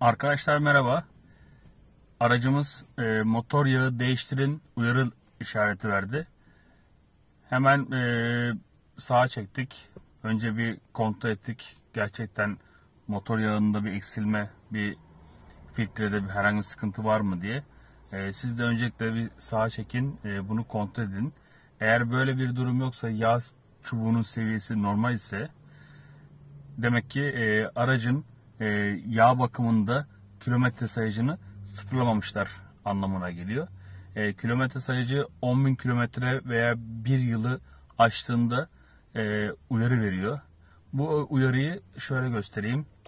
Arkadaşlar merhaba. Aracımız e, motor yağı değiştirin uyarı işareti verdi. Hemen e, sağa çektik. Önce bir kontrol ettik. Gerçekten motor yağında bir eksilme, bir filtrede bir herhangi bir sıkıntı var mı diye. E, siz de öncelikle bir sağa çekin, e, bunu kontrol edin. Eğer böyle bir durum yoksa yağ çubuğunun seviyesi normal ise demek ki e, aracın e, yağ bakımında kilometre sayacını sıfırlamamışlar anlamına geliyor. E, kilometre sayıcı 10.000 kilometre veya bir yılı aştığında e, uyarı veriyor. Bu uyarıyı şöyle göstereyim.